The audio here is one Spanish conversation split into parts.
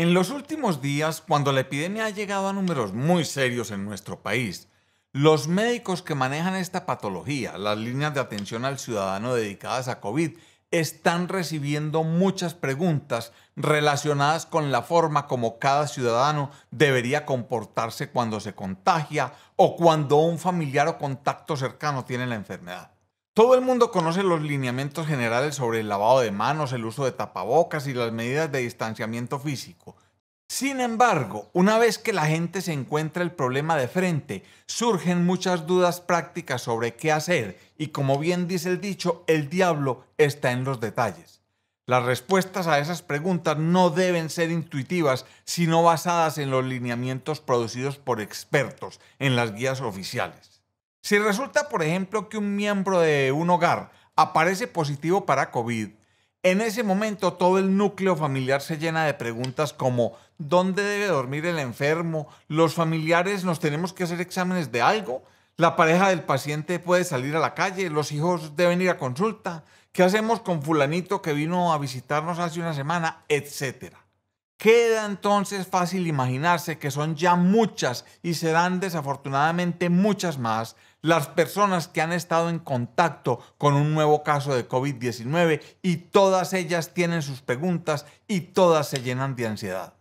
En los últimos días, cuando la epidemia ha llegado a números muy serios en nuestro país, los médicos que manejan esta patología, las líneas de atención al ciudadano dedicadas a COVID, están recibiendo muchas preguntas relacionadas con la forma como cada ciudadano debería comportarse cuando se contagia o cuando un familiar o contacto cercano tiene la enfermedad. Todo el mundo conoce los lineamientos generales sobre el lavado de manos, el uso de tapabocas y las medidas de distanciamiento físico. Sin embargo, una vez que la gente se encuentra el problema de frente, surgen muchas dudas prácticas sobre qué hacer y como bien dice el dicho, el diablo está en los detalles. Las respuestas a esas preguntas no deben ser intuitivas, sino basadas en los lineamientos producidos por expertos en las guías oficiales. Si resulta, por ejemplo, que un miembro de un hogar aparece positivo para COVID, en ese momento todo el núcleo familiar se llena de preguntas como ¿dónde debe dormir el enfermo? ¿Los familiares nos tenemos que hacer exámenes de algo? ¿La pareja del paciente puede salir a la calle? ¿Los hijos deben ir a consulta? ¿Qué hacemos con fulanito que vino a visitarnos hace una semana? Etcétera. Queda entonces fácil imaginarse que son ya muchas y serán desafortunadamente muchas más las personas que han estado en contacto con un nuevo caso de COVID-19 y todas ellas tienen sus preguntas y todas se llenan de ansiedad.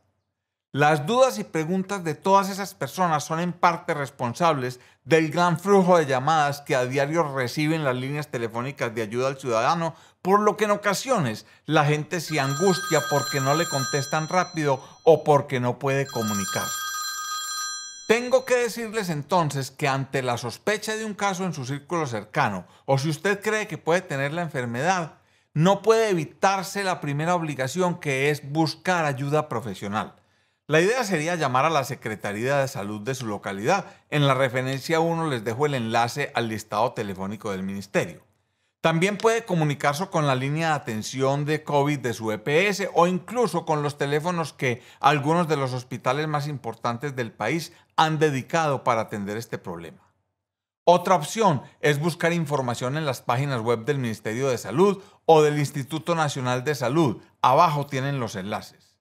Las dudas y preguntas de todas esas personas son en parte responsables del gran flujo de llamadas que a diario reciben las líneas telefónicas de ayuda al ciudadano, por lo que en ocasiones la gente se angustia porque no le contestan rápido o porque no puede comunicarse. Tengo que decirles entonces que ante la sospecha de un caso en su círculo cercano, o si usted cree que puede tener la enfermedad, no puede evitarse la primera obligación que es buscar ayuda profesional. La idea sería llamar a la Secretaría de Salud de su localidad. En la referencia 1 les dejo el enlace al listado telefónico del ministerio. También puede comunicarse con la línea de atención de COVID de su EPS o incluso con los teléfonos que algunos de los hospitales más importantes del país han dedicado para atender este problema. Otra opción es buscar información en las páginas web del Ministerio de Salud o del Instituto Nacional de Salud. Abajo tienen los enlaces.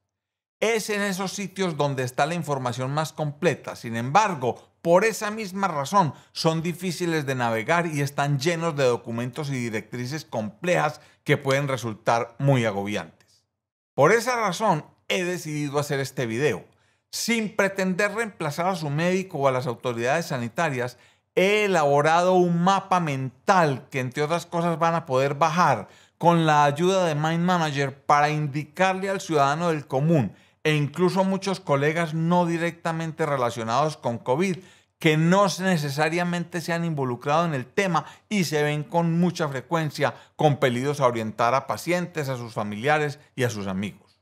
Es en esos sitios donde está la información más completa. Sin embargo, por esa misma razón, son difíciles de navegar y están llenos de documentos y directrices complejas que pueden resultar muy agobiantes. Por esa razón, he decidido hacer este video. Sin pretender reemplazar a su médico o a las autoridades sanitarias, he elaborado un mapa mental que entre otras cosas van a poder bajar con la ayuda de Mind Manager para indicarle al ciudadano del común e incluso a muchos colegas no directamente relacionados con COVID que no necesariamente se han involucrado en el tema y se ven con mucha frecuencia compelidos a orientar a pacientes, a sus familiares y a sus amigos.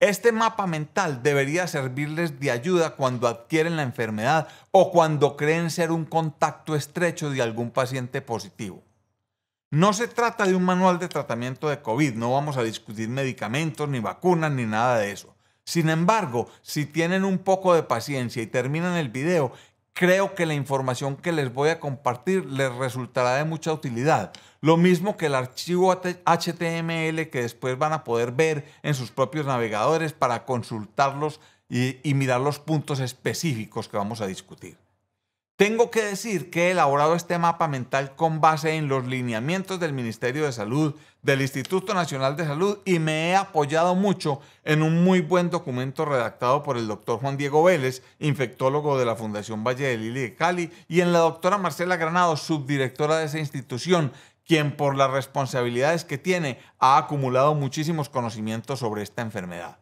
Este mapa mental debería servirles de ayuda cuando adquieren la enfermedad o cuando creen ser un contacto estrecho de algún paciente positivo. No se trata de un manual de tratamiento de COVID, no vamos a discutir medicamentos, ni vacunas, ni nada de eso. Sin embargo, si tienen un poco de paciencia y terminan el video, creo que la información que les voy a compartir les resultará de mucha utilidad. Lo mismo que el archivo HTML que después van a poder ver en sus propios navegadores para consultarlos y, mirar los puntos específicos que vamos a discutir. Tengo que decir que he elaborado este mapa mental con base en los lineamientos del Ministerio de Salud, del Instituto Nacional de Salud y me he apoyado mucho en un muy buen documento redactado por el doctor Juan Diego Vélez, infectólogo de la Fundación Valle de Lili de Cali, y en la doctora Marcela Granado, subdirectora de esa institución, quien por las responsabilidades que tiene ha acumulado muchísimos conocimientos sobre esta enfermedad.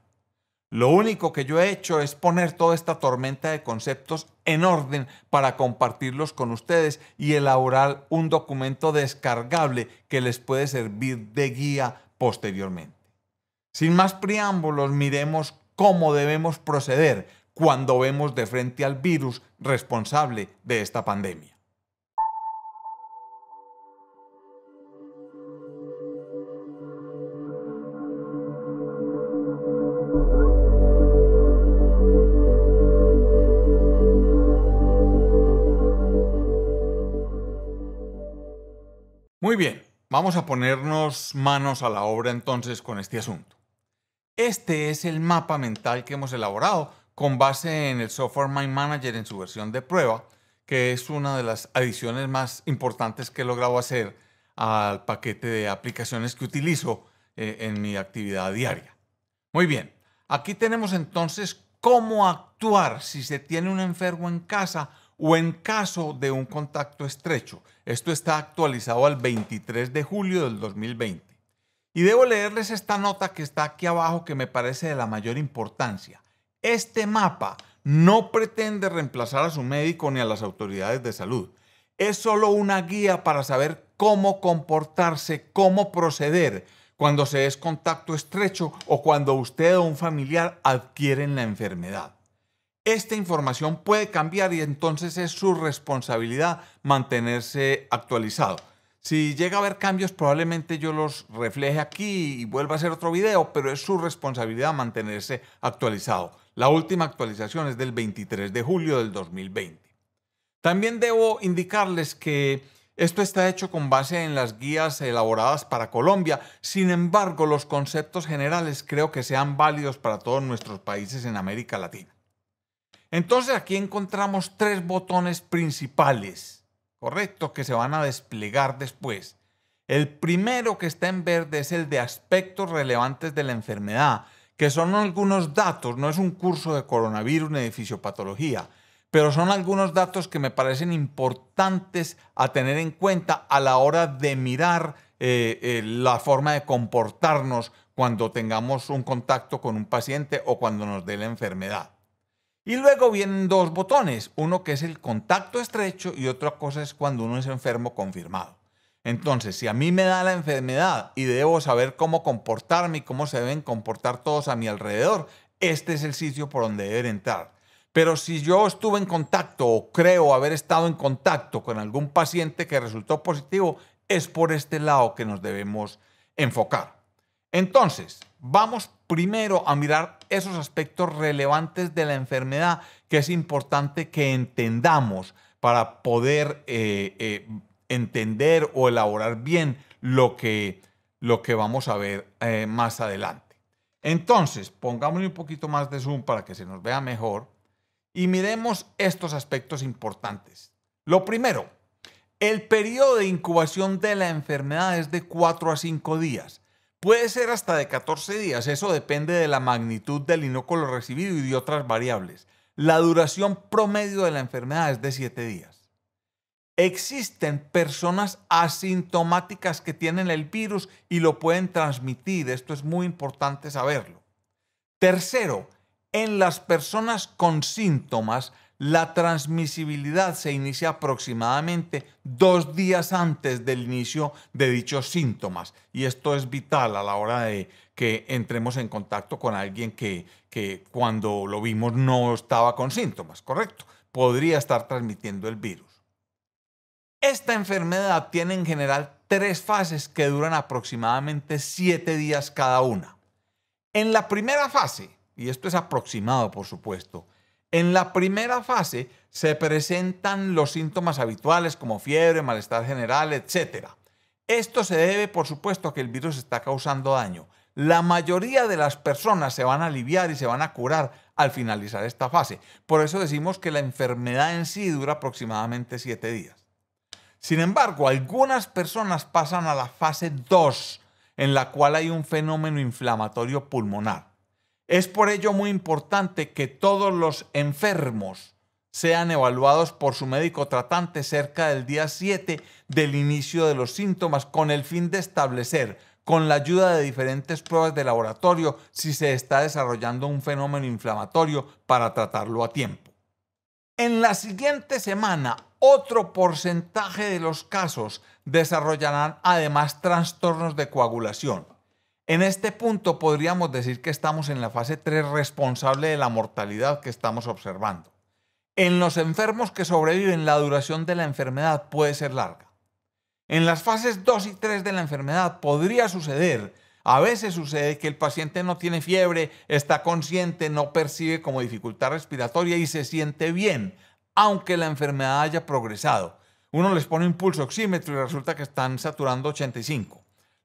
Lo único que yo he hecho es poner toda esta tormenta de conceptos en orden para compartirlos con ustedes y elaborar un documento descargable que les puede servir de guía posteriormente. Sin más preámbulos, miremos cómo debemos proceder cuando vemos de frente al virus responsable de esta pandemia. Vamos a ponernos manos a la obra entonces con este asunto. Este es el mapa mental que hemos elaborado con base en el software Mind Manager en su versión de prueba, que es una de las adiciones más importantes que he logrado hacer al paquete de aplicaciones que utilizo eh, en mi actividad diaria. Muy bien, aquí tenemos entonces cómo actuar si se tiene un enfermo en casa o en caso de un contacto estrecho. Esto está actualizado al 23 de julio del 2020. Y debo leerles esta nota que está aquí abajo que me parece de la mayor importancia. Este mapa no pretende reemplazar a su médico ni a las autoridades de salud. Es solo una guía para saber cómo comportarse, cómo proceder cuando se es contacto estrecho o cuando usted o un familiar adquieren la enfermedad. Esta información puede cambiar y entonces es su responsabilidad mantenerse actualizado. Si llega a haber cambios, probablemente yo los refleje aquí y vuelva a hacer otro video, pero es su responsabilidad mantenerse actualizado. La última actualización es del 23 de julio del 2020. También debo indicarles que esto está hecho con base en las guías elaboradas para Colombia, sin embargo los conceptos generales creo que sean válidos para todos nuestros países en América Latina. Entonces aquí encontramos tres botones principales, ¿correcto? Que se van a desplegar después. El primero que está en verde es el de aspectos relevantes de la enfermedad, que son algunos datos, no es un curso de coronavirus ni de fisiopatología, pero son algunos datos que me parecen importantes a tener en cuenta a la hora de mirar eh, eh, la forma de comportarnos cuando tengamos un contacto con un paciente o cuando nos dé la enfermedad. Y luego vienen dos botones, uno que es el contacto estrecho y otra cosa es cuando uno es enfermo confirmado. Entonces, si a mí me da la enfermedad y debo saber cómo comportarme y cómo se deben comportar todos a mi alrededor, este es el sitio por donde deben entrar. Pero si yo estuve en contacto o creo haber estado en contacto con algún paciente que resultó positivo, es por este lado que nos debemos enfocar. Entonces, vamos primero a mirar esos aspectos relevantes de la enfermedad que es importante que entendamos para poder eh, eh, entender o elaborar bien lo que, lo que vamos a ver eh, más adelante. Entonces, pongámosle un poquito más de zoom para que se nos vea mejor y miremos estos aspectos importantes. Lo primero, el periodo de incubación de la enfermedad es de 4 a 5 días. Puede ser hasta de 14 días, eso depende de la magnitud del inóculo recibido y de otras variables. La duración promedio de la enfermedad es de 7 días. Existen personas asintomáticas que tienen el virus y lo pueden transmitir, esto es muy importante saberlo. Tercero, en las personas con síntomas, la transmisibilidad se inicia aproximadamente dos días antes del inicio de dichos síntomas y esto es vital a la hora de que entremos en contacto con alguien que, que cuando lo vimos no estaba con síntomas, ¿correcto? Podría estar transmitiendo el virus. Esta enfermedad tiene en general tres fases que duran aproximadamente siete días cada una. En la primera fase, y esto es aproximado por supuesto, en la primera fase se presentan los síntomas habituales como fiebre, malestar general, etc. Esto se debe, por supuesto, a que el virus está causando daño. La mayoría de las personas se van a aliviar y se van a curar al finalizar esta fase. Por eso decimos que la enfermedad en sí dura aproximadamente siete días. Sin embargo, algunas personas pasan a la fase 2, en la cual hay un fenómeno inflamatorio pulmonar. Es por ello muy importante que todos los enfermos sean evaluados por su médico tratante cerca del día 7 del inicio de los síntomas con el fin de establecer con la ayuda de diferentes pruebas de laboratorio si se está desarrollando un fenómeno inflamatorio para tratarlo a tiempo. En la siguiente semana, otro porcentaje de los casos desarrollarán además trastornos de coagulación, en este punto podríamos decir que estamos en la fase 3 responsable de la mortalidad que estamos observando. En los enfermos que sobreviven, la duración de la enfermedad puede ser larga. En las fases 2 y 3 de la enfermedad podría suceder, a veces sucede que el paciente no tiene fiebre, está consciente, no percibe como dificultad respiratoria y se siente bien, aunque la enfermedad haya progresado. Uno les pone un pulso oxímetro y resulta que están saturando 85.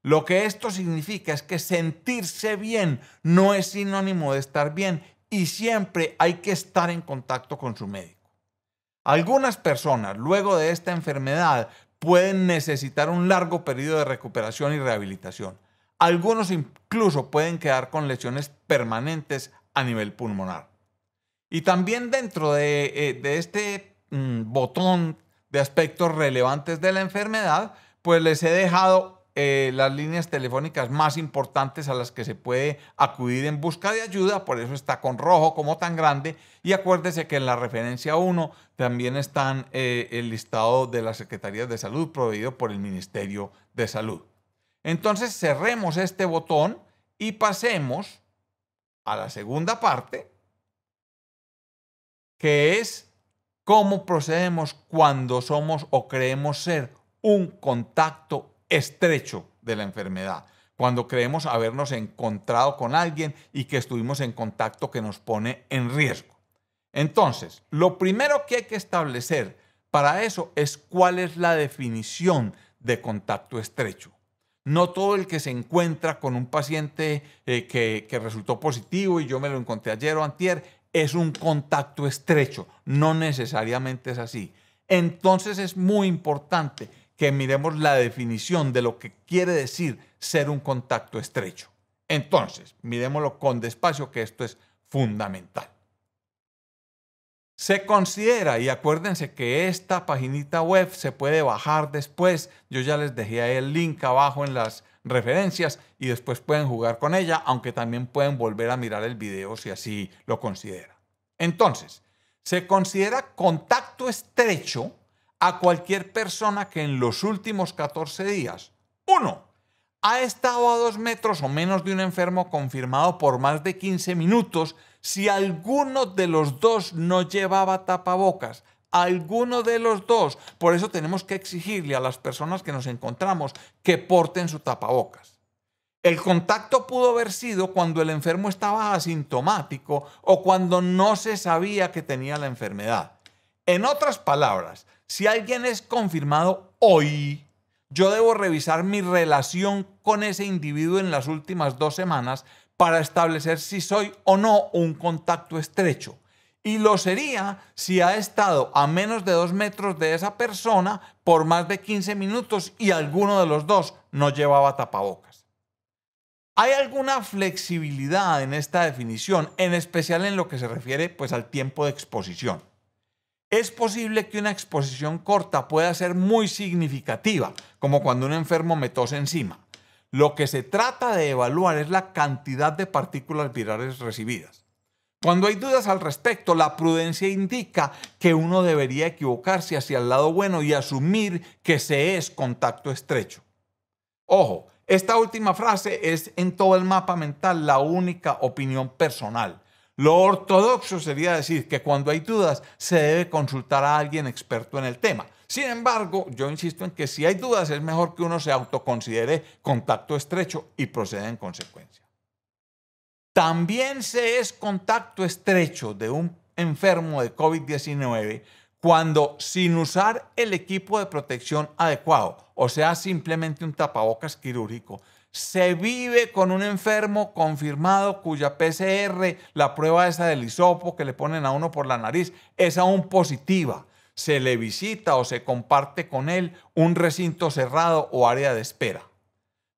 Lo que esto significa es que sentirse bien no es sinónimo de estar bien y siempre hay que estar en contacto con su médico. Algunas personas luego de esta enfermedad pueden necesitar un largo periodo de recuperación y rehabilitación. Algunos incluso pueden quedar con lesiones permanentes a nivel pulmonar. Y también dentro de, eh, este mm, botón de aspectos relevantes de la enfermedad, pues les he dejado eh, las líneas telefónicas más importantes a las que se puede acudir en busca de ayuda, por eso está con rojo como tan grande. Y acuérdese que en la referencia 1 también están eh, el listado de las Secretarías de Salud proveído por el Ministerio de Salud. Entonces cerremos este botón y pasemos a la segunda parte, que es cómo procedemos cuando somos o creemos ser un contacto estrecho de la enfermedad, cuando creemos habernos encontrado con alguien y que estuvimos en contacto que nos pone en riesgo. Entonces, lo primero que hay que establecer para eso es cuál es la definición de contacto estrecho. No todo el que se encuentra con un paciente eh, que, que resultó positivo y yo me lo encontré ayer o antier es un contacto estrecho. No necesariamente es así. Entonces es muy importante que miremos la definición de lo que quiere decir ser un contacto estrecho. Entonces, miremoslo con despacio, que esto es fundamental. Se considera, y acuérdense que esta paginita web se puede bajar después. Yo ya les dejé ahí el link abajo en las referencias y después pueden jugar con ella, aunque también pueden volver a mirar el video si así lo considera. Entonces, se considera contacto estrecho a cualquier persona que en los últimos 14 días, uno, ha estado a dos metros o menos de un enfermo confirmado por más de 15 minutos si alguno de los dos no llevaba tapabocas. Alguno de los dos. Por eso tenemos que exigirle a las personas que nos encontramos que porten su tapabocas. El contacto pudo haber sido cuando el enfermo estaba asintomático o cuando no se sabía que tenía la enfermedad. En otras palabras, si alguien es confirmado hoy, yo debo revisar mi relación con ese individuo en las últimas dos semanas para establecer si soy o no un contacto estrecho. Y lo sería si ha estado a menos de dos metros de esa persona por más de 15 minutos y alguno de los dos no llevaba tapabocas. ¿Hay alguna flexibilidad en esta definición, en especial en lo que se refiere pues, al tiempo de exposición? es posible que una exposición corta pueda ser muy significativa, como cuando un enfermo me encima. Lo que se trata de evaluar es la cantidad de partículas virales recibidas. Cuando hay dudas al respecto, la prudencia indica que uno debería equivocarse hacia el lado bueno y asumir que se es contacto estrecho. Ojo, esta última frase es en todo el mapa mental la única opinión personal lo ortodoxo sería decir que cuando hay dudas se debe consultar a alguien experto en el tema. Sin embargo, yo insisto en que si hay dudas es mejor que uno se autoconsidere contacto estrecho y proceda en consecuencia. También se es contacto estrecho de un enfermo de COVID-19 cuando sin usar el equipo de protección adecuado, o sea, simplemente un tapabocas quirúrgico, se vive con un enfermo confirmado cuya PCR, la prueba esa del hisopo que le ponen a uno por la nariz, es aún positiva. Se le visita o se comparte con él un recinto cerrado o área de espera.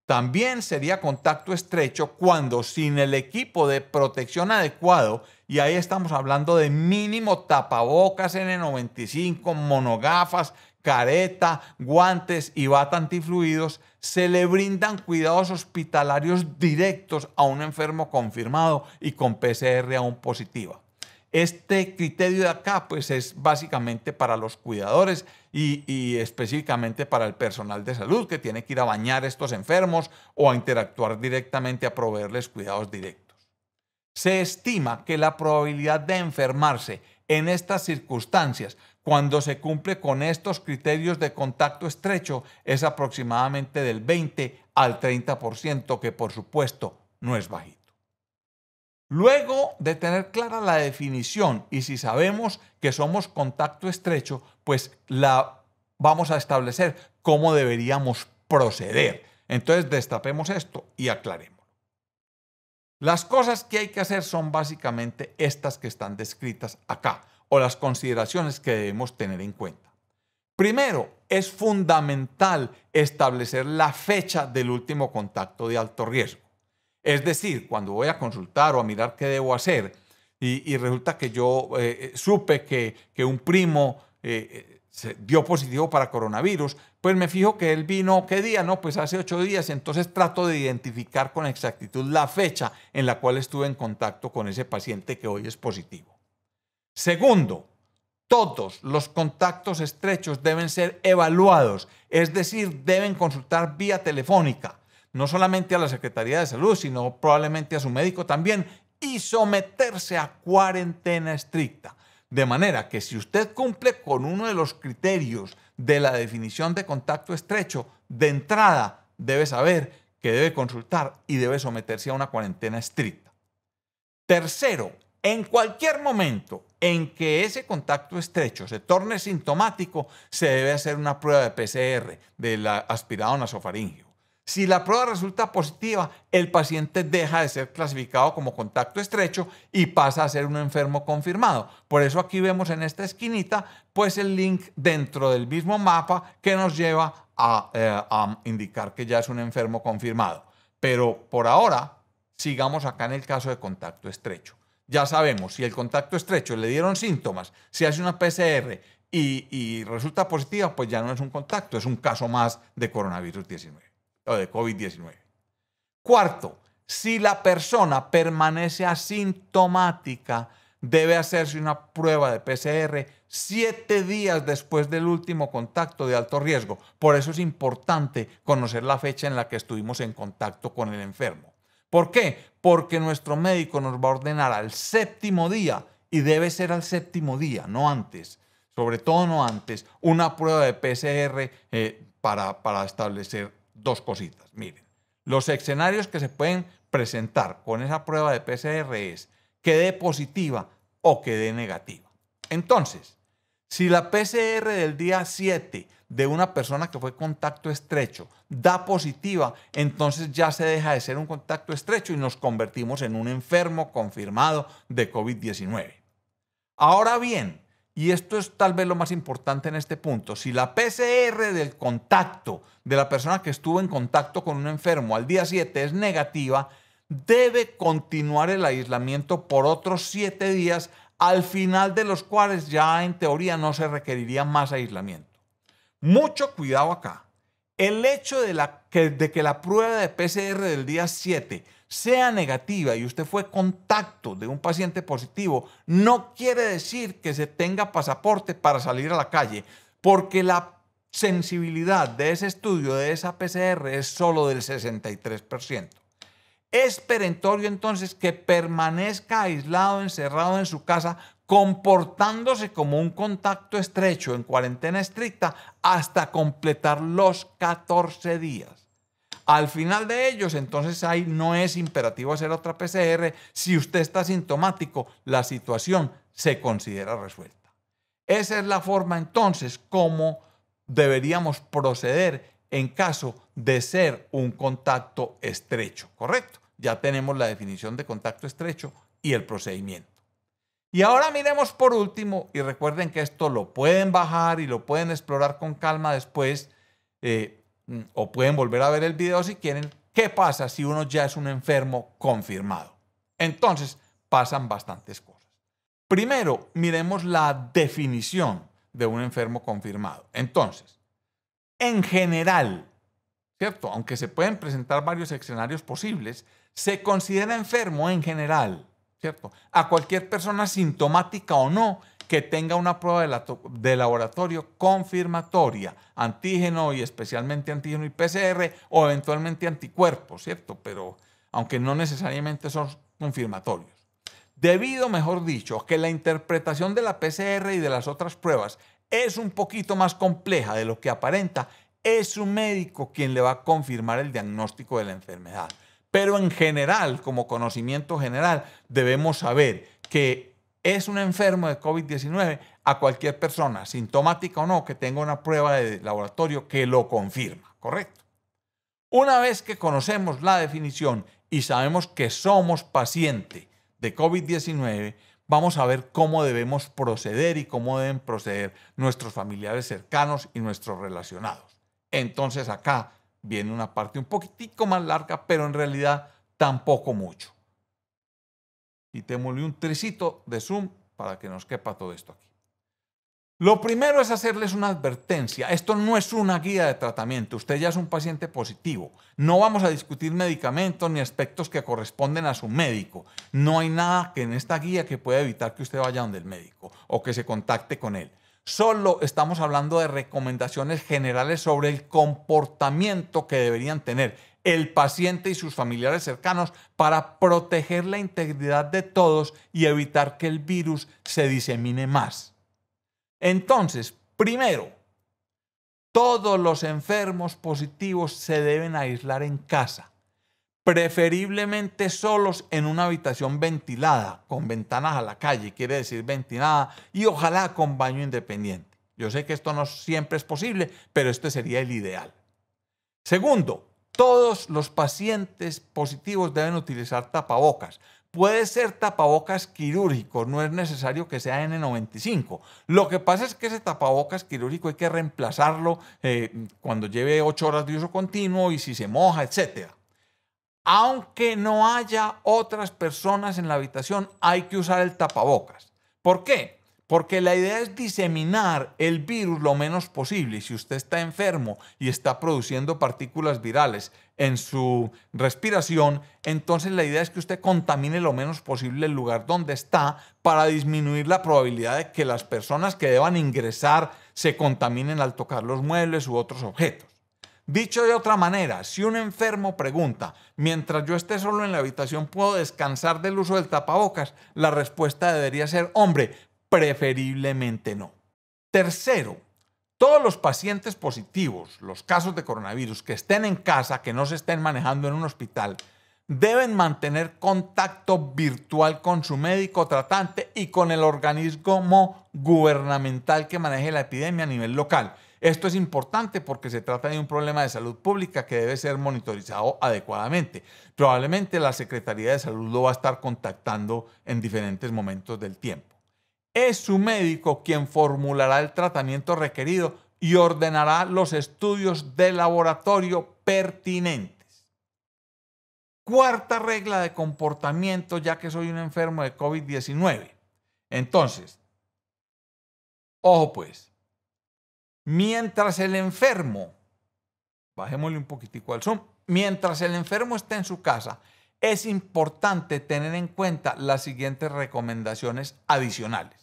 También sería contacto estrecho cuando sin el equipo de protección adecuado, y ahí estamos hablando de mínimo tapabocas N95, monogafas, careta, guantes y bata antifluidos, se le brindan cuidados hospitalarios directos a un enfermo confirmado y con PCR aún positiva. Este criterio de acá pues, es básicamente para los cuidadores y, y, específicamente para el personal de salud que tiene que ir a bañar a estos enfermos o a interactuar directamente a proveerles cuidados directos. Se estima que la probabilidad de enfermarse en estas circunstancias cuando se cumple con estos criterios de contacto estrecho es aproximadamente del 20 al 30%, que por supuesto no es bajito. Luego de tener clara la definición y si sabemos que somos contacto estrecho, pues la vamos a establecer cómo deberíamos proceder. Entonces destapemos esto y aclaremos. Las cosas que hay que hacer son básicamente estas que están descritas acá o las consideraciones que debemos tener en cuenta. Primero, es fundamental establecer la fecha del último contacto de alto riesgo. Es decir, cuando voy a consultar o a mirar qué debo hacer y, resulta que yo eh, eh, supe que, un primo eh, dio positivo para coronavirus, pues me fijo que él vino, ¿qué día? No, pues hace ocho días, entonces trato de identificar con exactitud la fecha en la cual estuve en contacto con ese paciente que hoy es positivo. Segundo, todos los contactos estrechos deben ser evaluados, es decir, deben consultar vía telefónica, no solamente a la Secretaría de Salud, sino probablemente a su médico también, y someterse a cuarentena estricta. De manera que si usted cumple con uno de los criterios de la definición de contacto estrecho, de entrada debe saber que debe consultar y debe someterse a una cuarentena estricta. Tercero, en cualquier momento en que ese contacto estrecho se torne sintomático, se debe hacer una prueba de PCR del aspirado nasofaríngeo. Si la prueba resulta positiva, el paciente deja de ser clasificado como contacto estrecho y pasa a ser un enfermo confirmado. Por eso aquí vemos en esta esquinita pues el link dentro del mismo mapa que nos lleva a eh, indicar que ya es un enfermo confirmado. Pero por ahora, sigamos acá en el caso de contacto estrecho ya sabemos, si el contacto estrecho le dieron síntomas, si hace una PCR y, y resulta positiva, pues ya no es un contacto, es un caso más de coronavirus 19 o de COVID-19. Cuarto, si la persona permanece asintomática, debe hacerse una prueba de PCR siete días después del último contacto de alto riesgo. Por eso es importante conocer la fecha en la que estuvimos en contacto con el enfermo. ¿Por qué? Porque nuestro médico nos va a ordenar al séptimo día, y debe ser al séptimo día, no antes, sobre todo no antes, una prueba de PCR eh, para, para establecer dos cositas. Miren, los escenarios que se pueden presentar con esa prueba de PCR es que dé positiva o que dé negativa. Entonces, si la PCR del día 7 de una persona que fue contacto estrecho da positiva, entonces ya se deja de ser un contacto estrecho y nos convertimos en un enfermo confirmado de COVID-19. Ahora bien, y esto es tal vez lo más importante en este punto, si la PCR del contacto de la persona que estuvo en contacto con un enfermo al día 7 es negativa, debe continuar el aislamiento por otros 7 días al final de los cuales ya en teoría no se requeriría más aislamiento. Mucho cuidado acá. El hecho de, que la prueba de PCR del día 7 sea negativa y usted fue contacto de un paciente positivo, no quiere decir que se tenga pasaporte para salir a la calle, porque la sensibilidad de ese estudio, de esa PCR, es solo del 63%. Es perentorio entonces que permanezca aislado, encerrado en su casa, comportándose como un contacto estrecho en cuarentena estricta hasta completar los 14 días. Al final de ellos, entonces ahí no es imperativo hacer otra PCR. Si usted está sintomático, la situación se considera resuelta. Esa es la forma entonces como deberíamos proceder en caso de ser un contacto estrecho, ¿correcto? Ya tenemos la definición de contacto estrecho y el procedimiento. Y ahora miremos por último, y recuerden que esto lo pueden bajar y lo pueden explorar con calma después, eh, mm, o pueden volver a ver el video si quieren, qué pasa si uno ya es un enfermo confirmado. Entonces, pasan bastantes cosas. Primero, miremos la definición de un enfermo confirmado. Entonces, en general, ¿cierto? Aunque se pueden presentar varios escenarios posibles, se considera enfermo en general, ¿cierto? A cualquier persona sintomática o no que tenga una prueba de, laboratorio confirmatoria, antígeno y especialmente antígeno y PCR o eventualmente anticuerpos, ¿cierto? Pero aunque no necesariamente son confirmatorios. Debido, mejor dicho, que la interpretación de la PCR y de las otras pruebas es un poquito más compleja de lo que aparenta, es un médico quien le va a confirmar el diagnóstico de la enfermedad. Pero en general, como conocimiento general, debemos saber que es un enfermo de COVID-19 a cualquier persona, sintomática o no, que tenga una prueba de laboratorio que lo confirma, ¿correcto? Una vez que conocemos la definición y sabemos que somos paciente de COVID-19, vamos a ver cómo debemos proceder y cómo deben proceder nuestros familiares cercanos y nuestros relacionados. Entonces acá viene una parte un poquitico más larga, pero en realidad tampoco mucho. Y Quitémosle un tricito de zoom para que nos quepa todo esto aquí. Lo primero es hacerles una advertencia. Esto no es una guía de tratamiento. Usted ya es un paciente positivo. No vamos a discutir medicamentos ni aspectos que corresponden a su médico. No hay nada en esta guía que pueda evitar que usted vaya donde el médico o que se contacte con él. Solo estamos hablando de recomendaciones generales sobre el comportamiento que deberían tener el paciente y sus familiares cercanos para proteger la integridad de todos y evitar que el virus se disemine más. Entonces, primero, todos los enfermos positivos se deben aislar en casa, preferiblemente solos en una habitación ventilada, con ventanas a la calle, quiere decir ventilada, y ojalá con baño independiente. Yo sé que esto no siempre es posible, pero este sería el ideal. Segundo, todos los pacientes positivos deben utilizar tapabocas, Puede ser tapabocas quirúrgico, no es necesario que sea N95. Lo que pasa es que ese tapabocas quirúrgico hay que reemplazarlo eh, cuando lleve 8 horas de uso continuo y si se moja, etc. Aunque no haya otras personas en la habitación, hay que usar el tapabocas. ¿Por qué? Porque la idea es diseminar el virus lo menos posible. si usted está enfermo y está produciendo partículas virales en su respiración, entonces la idea es que usted contamine lo menos posible el lugar donde está para disminuir la probabilidad de que las personas que deban ingresar se contaminen al tocar los muebles u otros objetos. Dicho de otra manera, si un enfermo pregunta, mientras yo esté solo en la habitación puedo descansar del uso del tapabocas, la respuesta debería ser, hombre, Preferiblemente no. Tercero, todos los pacientes positivos, los casos de coronavirus que estén en casa, que no se estén manejando en un hospital, deben mantener contacto virtual con su médico tratante y con el organismo gubernamental que maneje la epidemia a nivel local. Esto es importante porque se trata de un problema de salud pública que debe ser monitorizado adecuadamente. Probablemente la Secretaría de Salud lo va a estar contactando en diferentes momentos del tiempo. Es su médico quien formulará el tratamiento requerido y ordenará los estudios de laboratorio pertinentes. Cuarta regla de comportamiento, ya que soy un enfermo de COVID-19. Entonces, ojo pues, mientras el enfermo, bajémosle un poquitico al zoom, mientras el enfermo esté en su casa, es importante tener en cuenta las siguientes recomendaciones adicionales.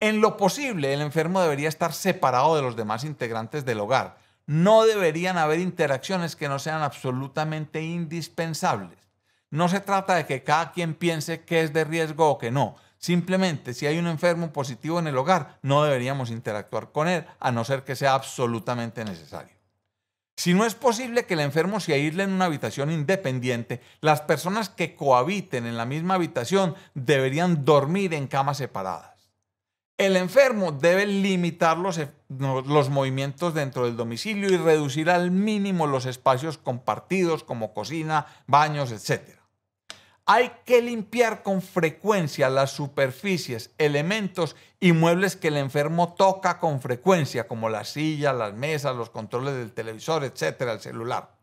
En lo posible, el enfermo debería estar separado de los demás integrantes del hogar. No deberían haber interacciones que no sean absolutamente indispensables. No se trata de que cada quien piense que es de riesgo o que no. Simplemente, si hay un enfermo positivo en el hogar, no deberíamos interactuar con él, a no ser que sea absolutamente necesario. Si no es posible que el enfermo se aísle en una habitación independiente, las personas que cohabiten en la misma habitación deberían dormir en camas separadas. El enfermo debe limitar e-, los, movimientos dentro del domicilio y reducir al mínimo los espacios compartidos como cocina, baños, etc. Hay que limpiar con frecuencia las superficies, elementos y muebles que el enfermo toca con frecuencia, como la silla, las mesas, los controles del televisor, etc., el celular.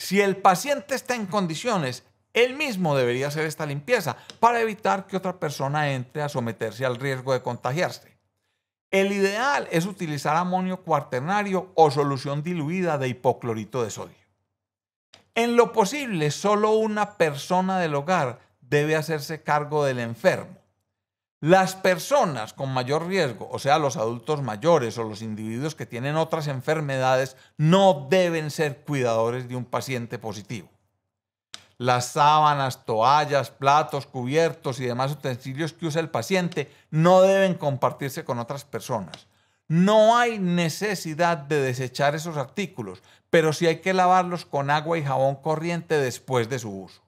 Si el paciente está en condiciones, él mismo debería hacer esta limpieza para evitar que otra persona entre a someterse al riesgo de contagiarse. El ideal es utilizar amonio cuaternario o solución diluida de hipoclorito de sodio. En lo posible, solo una persona del hogar debe hacerse cargo del enfermo. Las personas con mayor riesgo, o sea, los adultos mayores o los individuos que tienen otras enfermedades, no deben ser cuidadores de un paciente positivo las sábanas, toallas, platos, cubiertos y demás utensilios que usa el paciente no deben compartirse con otras personas. No hay necesidad de desechar esos artículos, pero sí hay que lavarlos con agua y jabón corriente después de su uso.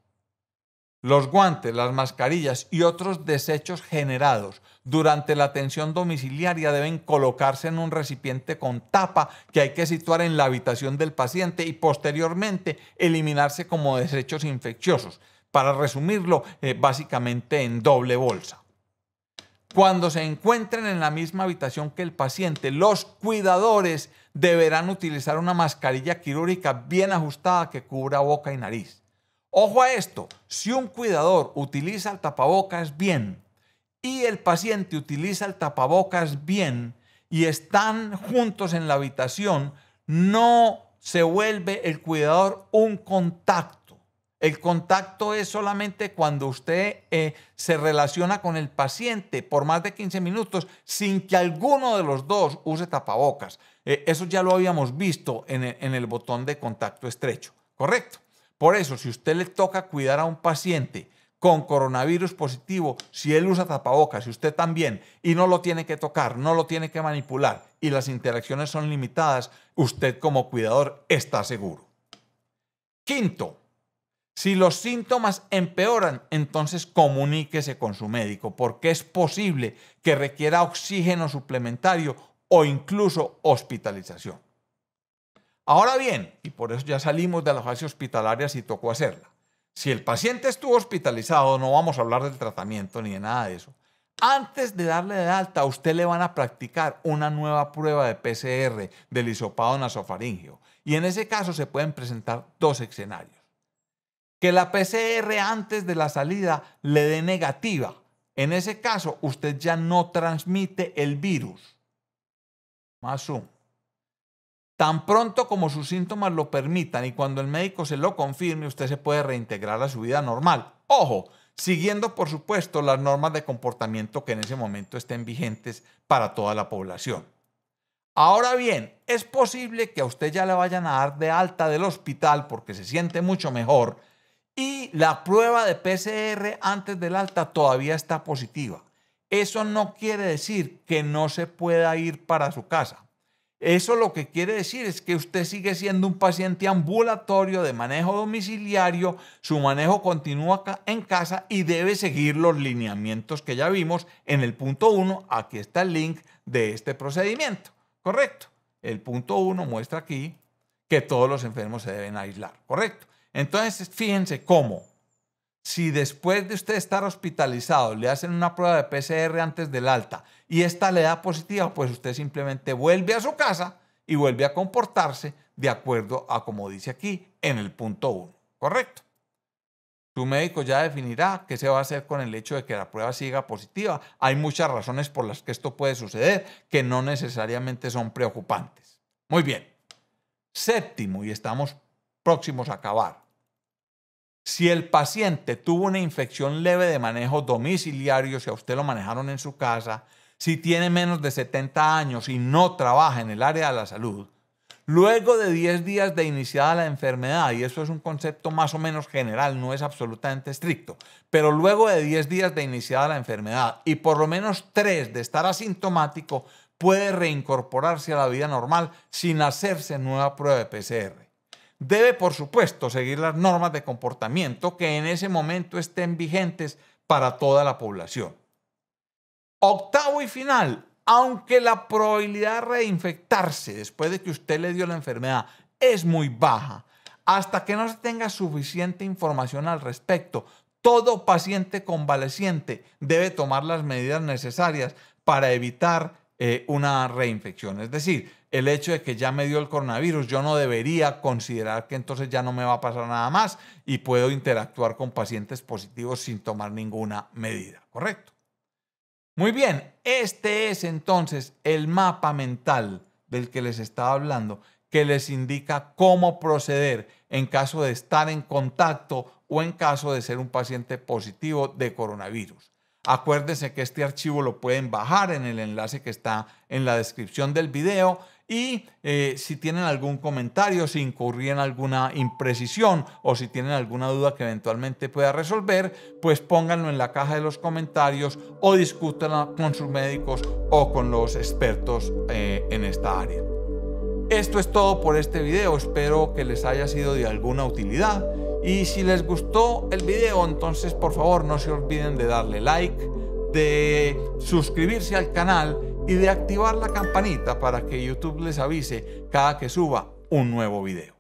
Los guantes, las mascarillas y otros desechos generados durante la atención domiciliaria deben colocarse en un recipiente con tapa que hay que situar en la habitación del paciente y posteriormente eliminarse como desechos infecciosos. Para resumirlo, eh, básicamente en doble bolsa. Cuando se encuentren en la misma habitación que el paciente, los cuidadores deberán utilizar una mascarilla quirúrgica bien ajustada que cubra boca y nariz. Ojo a esto, si un cuidador utiliza el tapabocas bien, y el paciente utiliza el tapabocas bien y están juntos en la habitación, no se vuelve el cuidador un contacto. El contacto es solamente cuando usted eh, se relaciona con el paciente por más de 15 minutos sin que alguno de los dos use tapabocas. Eh, eso ya lo habíamos visto en el botón de contacto estrecho, ¿correcto? Por eso, si usted le toca cuidar a un paciente con coronavirus positivo, si él usa tapabocas y usted también, y no lo tiene que tocar, no lo tiene que manipular, y las interacciones son limitadas, usted como cuidador está seguro. Quinto, si los síntomas empeoran, entonces comuníquese con su médico, porque es posible que requiera oxígeno suplementario o incluso hospitalización. Ahora bien, y por eso ya salimos de la fase hospitalaria si tocó hacerla, si el paciente estuvo hospitalizado, no vamos a hablar del tratamiento ni de nada de eso. Antes de darle de alta, usted le van a practicar una nueva prueba de PCR del hisopado nasofaringeo. Y en ese caso se pueden presentar dos escenarios. Que la PCR antes de la salida le dé negativa. En ese caso, usted ya no transmite el virus. Más uno. Tan pronto como sus síntomas lo permitan y cuando el médico se lo confirme, usted se puede reintegrar a su vida normal. Ojo, siguiendo por supuesto las normas de comportamiento que en ese momento estén vigentes para toda la población. Ahora bien, es posible que a usted ya le vayan a dar de alta del hospital porque se siente mucho mejor y la prueba de PCR antes del alta todavía está positiva. Eso no quiere decir que no se pueda ir para su casa. Eso lo que quiere decir es que usted sigue siendo un paciente ambulatorio de manejo domiciliario, su manejo continúa en casa y debe seguir los lineamientos que ya vimos en el punto 1. Aquí está el link de este procedimiento, ¿correcto? El punto 1 muestra aquí que todos los enfermos se deben aislar, ¿correcto? Entonces, fíjense cómo si después de usted estar hospitalizado le hacen una prueba de PCR antes del alta y esta le da positiva, pues usted simplemente vuelve a su casa y vuelve a comportarse de acuerdo a como dice aquí en el punto 1. ¿Correcto? Su médico ya definirá qué se va a hacer con el hecho de que la prueba siga positiva. Hay muchas razones por las que esto puede suceder que no necesariamente son preocupantes. Muy bien. Séptimo, y estamos próximos a acabar. Si el paciente tuvo una infección leve de manejo domiciliario, si a usted lo manejaron en su casa, si tiene menos de 70 años y no trabaja en el área de la salud, luego de 10 días de iniciada la enfermedad, y eso es un concepto más o menos general, no es absolutamente estricto, pero luego de 10 días de iniciada la enfermedad y por lo menos 3 de estar asintomático, puede reincorporarse a la vida normal sin hacerse nueva prueba de PCR debe por supuesto seguir las normas de comportamiento que en ese momento estén vigentes para toda la población. Octavo y final, aunque la probabilidad de reinfectarse después de que usted le dio la enfermedad es muy baja, hasta que no se tenga suficiente información al respecto, todo paciente convaleciente debe tomar las medidas necesarias para evitar eh, una reinfección. Es decir, el hecho de que ya me dio el coronavirus, yo no debería considerar que entonces ya no me va a pasar nada más y puedo interactuar con pacientes positivos sin tomar ninguna medida, ¿correcto? Muy bien, este es entonces el mapa mental del que les estaba hablando, que les indica cómo proceder en caso de estar en contacto o en caso de ser un paciente positivo de coronavirus. Acuérdense que este archivo lo pueden bajar en el enlace que está en la descripción del video y eh, si tienen algún comentario, si incurrían en alguna imprecisión o si tienen alguna duda que eventualmente pueda resolver, pues pónganlo en la caja de los comentarios o discútanla con sus médicos o con los expertos eh, en esta área. Esto es todo por este video, espero que les haya sido de alguna utilidad y si les gustó el video entonces por favor no se olviden de darle like, de suscribirse al canal y de activar la campanita para que YouTube les avise cada que suba un nuevo video.